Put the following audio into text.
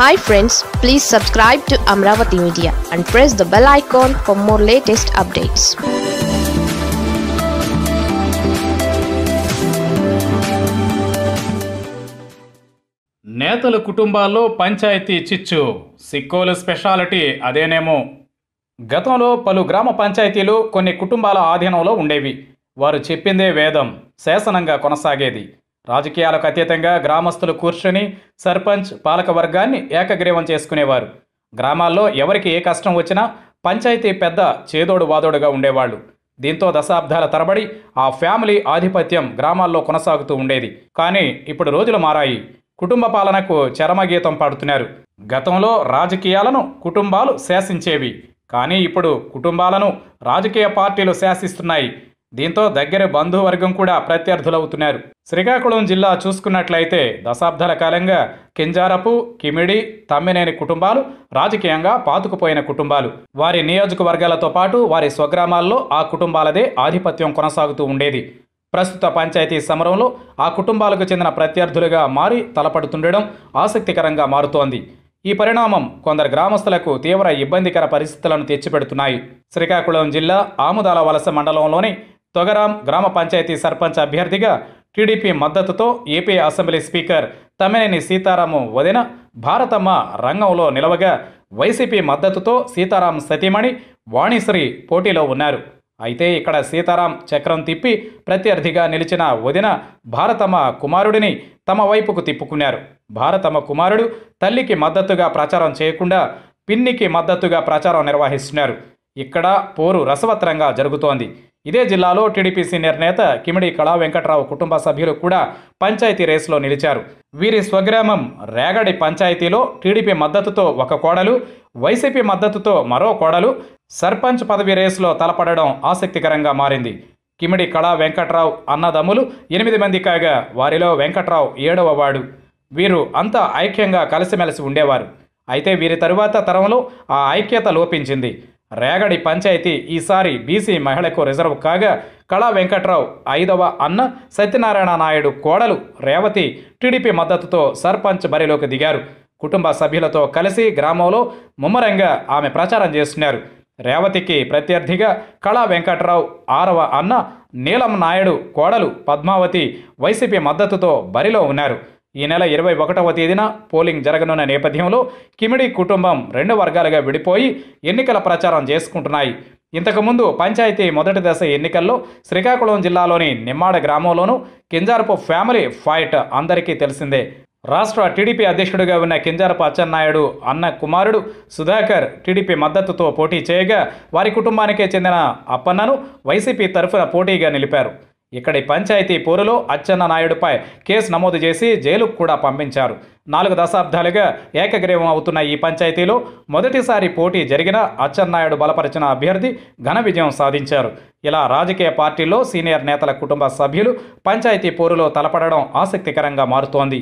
hi friends please subscribe to Amaravati media and press the bell icon for more latest updates నేతల కుటుంబాల్లో పంచాయతీ చిచ్చు Sikkolu speciality అదేనేమో గతంలో పలు గ్రామ పంచాయతీలు కొన్ని కుటుంబాల ఆధీనంలో ఉండేవి వారు చెప్పిందే వేదం శాసనంగా కొనసాగేది రాజకీయాలకు అతీతంగా గ్రామస్తులు కూర్చొని సర్పంచ్ పాలక వర్గాన్ని ఏకగ్రీవం చేసుకునేవారు గ్రామాల్లో ఎవరికి ఏ కష్టం వచ్చినా పంచాయతీ పెద్ద చేదోడు వాదోడుగా ఉండేవాళ్ళు దీంతో దశాబ్దాల తరబడి ఆ ఫ్యామిలీ ఆధిపత్యం గ్రామాల్లో కొనసాగుతూ ఉండేది కానీ ఇప్పుడు రోజులు మారాయి కుటుంబ పాలనకు చరమగీతం పాడుతున్నారు గతంలో రాజకీయాలను కుటుంబాలు శాసించేవి కానీ ఇప్పుడు కుటుంబాలను రాజకీయ పార్టీలు శాసిస్తున్నాయి దీంతో దగ్గర బంధువర్గం కూడా ప్రత్యర్థులవుతున్నారు శ్రీకాకుళం జిల్లా చూసుకున్నట్లయితే దశాబ్దాల కాలంగా కింజారపు కిమిడి తమ్మినేని కుటుంబాలు రాజకీయంగా పాతుకుపోయిన కుటుంబాలు వారి నియోజకవర్గాలతో పాటు వారి స్వగ్రామాల్లో ఆ కుటుంబాలదే ఆధిపత్యం కొనసాగుతూ ఉండేది ప్రస్తుత పంచాయతీ సమరంలో ఆ కుటుంబాలకు చెందిన ప్రత్యర్థులుగా మారి తలపడుతుండడం ఆసక్తికరంగా మారుతోంది ఈ పరిణామం కొందరు గ్రామస్తులకు తీవ్ర ఇబ్బందికర పరిస్థితులను తెచ్చిపెడుతున్నాయి శ్రీకాకుళం జిల్లా ఆముదాల వలస మండలంలోని తొగరాం గ్రామ పంచాయతీ సర్పంచ్ అభ్యర్థిగా టీడీపీ మద్దతుతో AP assembly speaker Tammineni Sitaram వదిన భారతమ్మ రంగంలో నిలవగా వైసీపీ మద్దతుతో సీతారాం సతీమణి వాణిశ్రీ పోటీలో ఉన్నారు అయితే ఇక్కడ సీతారాం చక్రం తిప్పి ప్రత్యర్థిగా నిలిచిన వదిన భారతమ్మ కుమారుడిని తమ వైపుకు తిప్పుకున్నారు భారతమ్మ కుమారుడు తల్లికి మద్దతుగా ప్రచారం చేయకుండా పిన్నికి మద్దతుగా ప్రచారం నిర్వహిస్తున్నారు ఇక్కడ పోరు రసవత్రంగా జరుగుతోంది ఇదే జిల్లాలో టీడీపీ సీనియర్ నేత కిమిడి కళా వెంకట్రావు కుటుంబ సభ్యులు కూడా పంచాయతీ రేసులో నిలిచారు వీరి స్వగ్రామం రేగడి పంచాయతీలో టీడీపీ మద్దతుతో ఒక కోడలు వైసీపీ మద్దతుతో మరో కోడలు సర్పంచ్ పదవి రేసులో తలపడడం ఆసక్తికరంగా మారింది కిమిడి కళా వెంకట్రావు అన్నదమ్ములు ఎనిమిది మంది కాగా వారిలో వెంకట్రావు ఏడవ వాడు వీరు అంతా ఐక్యంగా కలిసిమెలిసి ఉండేవారు అయితే వీరి తరువాత తరంలో ఆ ఐక్యత లోపించింది రేగడి పంచాయతీ ఈసారి బీసీ మహిళకు రిజర్వ్ కాగా కళా వెంకట్రావు ఐదవ అన్న సత్యనారాయణ నాయుడు కోడలు రేవతి టీడీపీ మద్దతుతో సర్పంచ్ బరిలోకి దిగారు కుటుంబ సభ్యులతో కలిసి గ్రామంలో ముమ్మరంగా ఆమె ప్రచారం చేస్తున్నారు రేవతికి ప్రత్యర్థిగా కళా వెంకట్రావు ఆరవ అన్న నీలం నాయుడు కోడలు పద్మావతి వైసీపీ మద్దతుతో బరిలో ఉన్నారు ఈ నెల ఇరవై ఒకటవ తేదీన పోలింగ్ జరగనున్న నేపథ్యంలో కిమిడి కుటుంబం రెండు వర్గాలుగా విడిపోయి ఎన్నికల ప్రచారం చేసుకుంటున్నాయి ఇంతకుముందు పంచాయతీ మొదటి దశ ఎన్నికల్లో శ్రీకాకుళం జిల్లాలోని నిమ్మాడ గ్రామంలోనూ కింజారపు ఫ్యామిలీ ఫైట్ అందరికీ తెలిసిందే రాష్ట్ర టీడీపీ అధ్యక్షుడిగా ఉన్న కింజారపు అచ్చెన్నాయుడు అన్న కుమారుడు సుధాకర్ టీడీపీ మద్దతుతో పోటీ చేయగా వారి కుటుంబానికే చెందిన అప్పన్నను వైసీపీ తరఫున పోటీగా నిలిపారు ఇక్కడి పంచాయతీ పోరులో అచ్చెన్న నాయుడుపై కేసు నమోదు చేసి జైలుకు కూడా పంపించారు నాలుగు దశాబ్దాలుగా ఏకగ్రీవం అవుతున్న ఈ పంచాయతీలో మొదటిసారి పోటీ జరిగిన అచ్చెన్నాయుడు బలపరిచిన అభ్యర్థి ఘన విజయం సాధించారు ఇలా రాజకీయ పార్టీల్లో సీనియర్ నేతల కుటుంబ సభ్యులు పంచాయతీ పోరులో తలపడడం ఆసక్తికరంగా మారుతోంది